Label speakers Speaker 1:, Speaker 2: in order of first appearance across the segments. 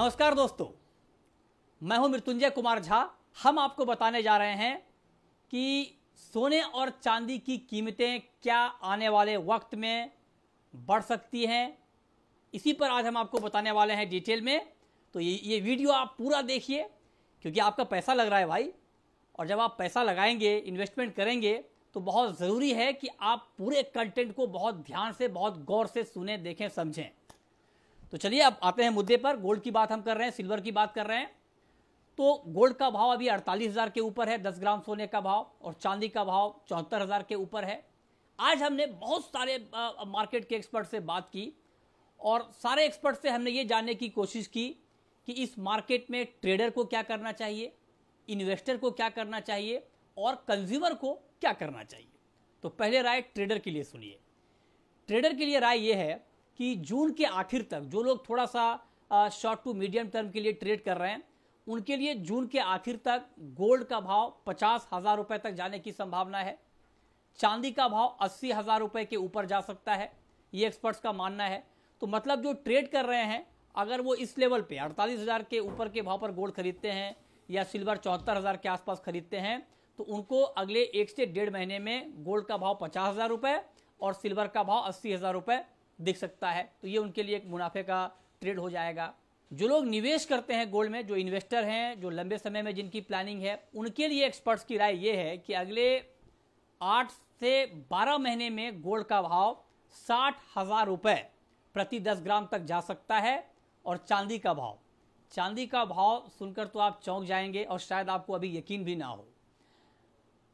Speaker 1: नमस्कार दोस्तों मैं हूं मृत्युंजय कुमार झा हम आपको बताने जा रहे हैं कि सोने और चांदी की कीमतें क्या आने वाले वक्त में बढ़ सकती हैं इसी पर आज हम आपको बताने वाले हैं डिटेल में तो ये ये वीडियो आप पूरा देखिए क्योंकि आपका पैसा लग रहा है भाई और जब आप पैसा लगाएंगे इन्वेस्टमेंट करेंगे तो बहुत ज़रूरी है कि आप पूरे कंटेंट को बहुत ध्यान से बहुत गौर से सुने देखें समझें तो चलिए अब आते हैं मुद्दे पर गोल्ड की बात हम कर रहे हैं सिल्वर की बात कर रहे हैं तो गोल्ड का भाव अभी अड़तालीस हज़ार के ऊपर है दस ग्राम सोने का भाव और चांदी का भाव चौहत्तर हज़ार के ऊपर है आज हमने बहुत सारे मार्केट के एक्सपर्ट से बात की और सारे एक्सपर्ट से हमने ये जानने की कोशिश की कि इस मार्केट में ट्रेडर को क्या करना चाहिए इन्वेस्टर को क्या करना चाहिए और कंज्यूमर को क्या करना चाहिए तो पहले राय ट्रेडर के लिए सुनिए ट्रेडर के लिए राय ये है कि जून के आखिर तक जो लोग थोड़ा सा शॉर्ट टू मीडियम टर्म के लिए ट्रेड कर रहे हैं उनके लिए जून के आखिर तक गोल्ड का भाव पचास हज़ार रुपये तक जाने की संभावना है चांदी का भाव अस्सी हज़ार रुपये के ऊपर जा सकता है ये एक्सपर्ट्स का मानना है तो मतलब जो ट्रेड कर रहे हैं अगर वो इस लेवल पे अड़तालीस हज़ार के ऊपर के भाव पर गोल्ड खरीदते हैं या सिल्वर चौहत्तर हज़ार के आसपास खरीदते हैं तो उनको अगले एक से डेढ़ महीने में गोल्ड का भाव पचास हज़ार रुपये और सिल्वर का भाव अस्सी हज़ार रुपये दिख सकता है तो ये उनके लिए एक मुनाफे का ट्रेड हो जाएगा जो लोग निवेश करते हैं गोल्ड में जो इन्वेस्टर हैं जो लंबे समय में जिनकी प्लानिंग है उनके लिए एक्सपर्ट्स की राय ये है कि अगले आठ से बारह महीने में गोल्ड का भाव साठ हज़ार रुपये प्रति दस ग्राम तक जा सकता है और चांदी का भाव चांदी का भाव सुनकर तो आप चौंक जाएंगे और शायद आपको अभी यकीन भी ना हो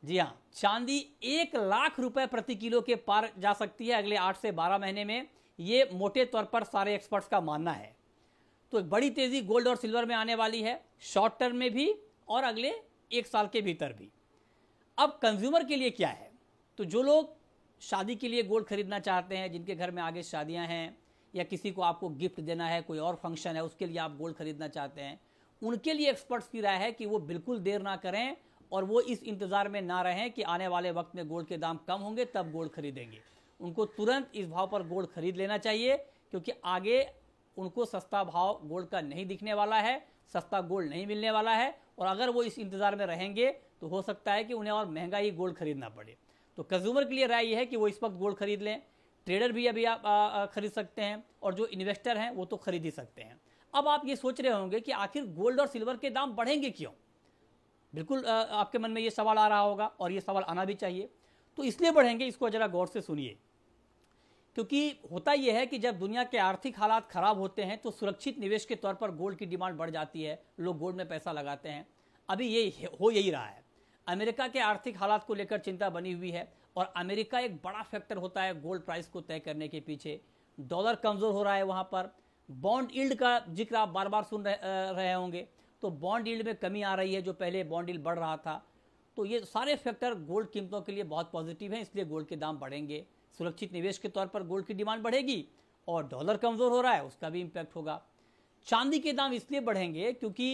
Speaker 1: जी हाँ चांदी एक लाख रुपए प्रति किलो के पार जा सकती है अगले आठ से बारह महीने में ये मोटे तौर पर सारे एक्सपर्ट्स का मानना है तो बड़ी तेजी गोल्ड और सिल्वर में आने वाली है शॉर्ट टर्म में भी और अगले एक साल के भीतर भी अब कंज्यूमर के लिए क्या है तो जो लोग शादी के लिए गोल्ड खरीदना चाहते हैं जिनके घर में आगे शादियां हैं या किसी को आपको गिफ्ट देना है कोई और फंक्शन है उसके लिए आप गोल्ड खरीदना चाहते हैं उनके लिए एक्सपर्ट्स की राय है कि वो बिल्कुल देर ना करें और वो इस इंतज़ार में ना रहें कि आने वाले वक्त में गोल्ड के दाम कम होंगे तब गोल्ड खरीदेंगे उनको तुरंत इस भाव पर गोल्ड खरीद लेना चाहिए क्योंकि आगे उनको सस्ता भाव गोल्ड का नहीं दिखने वाला है सस्ता गोल्ड नहीं मिलने वाला है और अगर वो इस इंतज़ार में रहेंगे तो हो सकता है कि उन्हें और महंगा ही गोल्ड खरीदना पड़े तो कंज्यूमर के लिए राय यह है कि वो इस वक्त गोल्ड खरीद लें ट्रेडर भी अभी आप खरीद सकते हैं और जो इन्वेस्टर हैं वो तो खरीद ही सकते हैं अब आप ये सोच रहे होंगे कि आखिर गोल्ड और सिल्वर के दाम बढ़ेंगे क्यों बिल्कुल आपके मन में ये सवाल आ रहा होगा और ये सवाल आना भी चाहिए तो इसलिए बढ़ेंगे इसको ज़रा गौर से सुनिए क्योंकि होता यह है कि जब दुनिया के आर्थिक हालात खराब होते हैं तो सुरक्षित निवेश के तौर पर गोल्ड की डिमांड बढ़ जाती है लोग गोल्ड में पैसा लगाते हैं अभी ये हो यही रहा है अमेरिका के आर्थिक हालात को लेकर चिंता बनी हुई है और अमेरिका एक बड़ा फैक्टर होता है गोल्ड प्राइस को तय करने के पीछे डॉलर कमज़ोर हो रहा है वहां पर बॉन्ड इल्ड का जिक्र आप बार बार सुन रहे, रहे होंगे तो बॉन्ड यील्ड में कमी आ रही है जो पहले बॉन्ड यील्ड बढ़ रहा था तो ये सारे फैक्टर गोल्ड कीमतों के लिए बहुत पॉजिटिव हैं इसलिए गोल्ड के दाम बढ़ेंगे सुरक्षित निवेश के तौर पर गोल्ड की डिमांड बढ़ेगी और डॉलर कमज़ोर हो रहा है उसका भी इम्पैक्ट होगा चांदी के दाम इसलिए बढ़ेंगे क्योंकि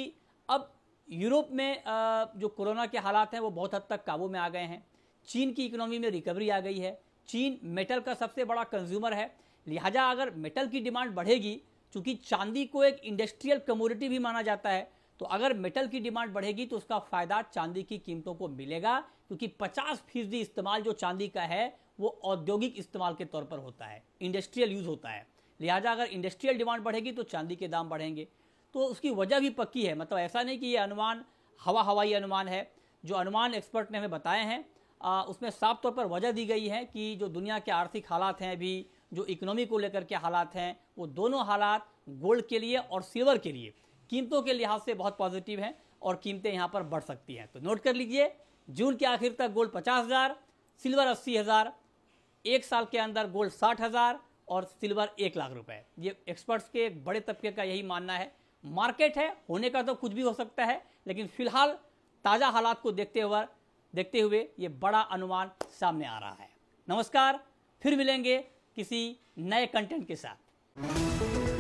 Speaker 1: अब यूरोप में जो कोरोना के हालात हैं वो बहुत हद तक काबू में आ गए हैं चीन की इकोनॉमी में रिकवरी आ गई है चीन मेटल का सबसे बड़ा कंज्यूमर है लिहाजा अगर मेटल की डिमांड बढ़ेगी चूँकि चांदी को एक इंडस्ट्रियल कमोडिटी भी माना जाता है तो अगर मेटल की डिमांड बढ़ेगी तो उसका फायदा चांदी की कीमतों को मिलेगा क्योंकि 50 फीसदी इस्तेमाल जो चांदी का है वो औद्योगिक इस्तेमाल के तौर पर होता है इंडस्ट्रियल यूज होता है लिहाजा अगर इंडस्ट्रियल डिमांड बढ़ेगी तो चांदी के दाम बढ़ेंगे तो उसकी वजह भी पक्की है मतलब ऐसा नहीं कि ये अनुमान हवा हवाई अनुमान है जो अनुमान एक्सपर्ट ने हमें बताए हैं आ, उसमें साफ तौर पर वजह दी गई है कि जो दुनिया के आर्थिक हालात हैं अभी जो इकोनॉमी को लेकर के हालात हैं वो दोनों हालात गोल्ड के लिए और सिल्वर के लिए कीमतों के लिहाज से बहुत पॉजिटिव है और कीमतें यहाँ पर बढ़ सकती हैं तो नोट कर लीजिए जून के आखिर तक गोल्ड पचास हज़ार सिल्वर अस्सी हज़ार एक साल के अंदर गोल्ड साठ हज़ार और सिल्वर एक लाख रुपए ये एक्सपर्ट्स के एक बड़े तबके का यही मानना है मार्केट है होने का तो कुछ भी हो सकता है लेकिन फिलहाल ताज़ा हालात को देखते हुए देखते हुए ये बड़ा अनुमान सामने आ रहा है नमस्कार फिर मिलेंगे किसी नए कंटेंट के साथ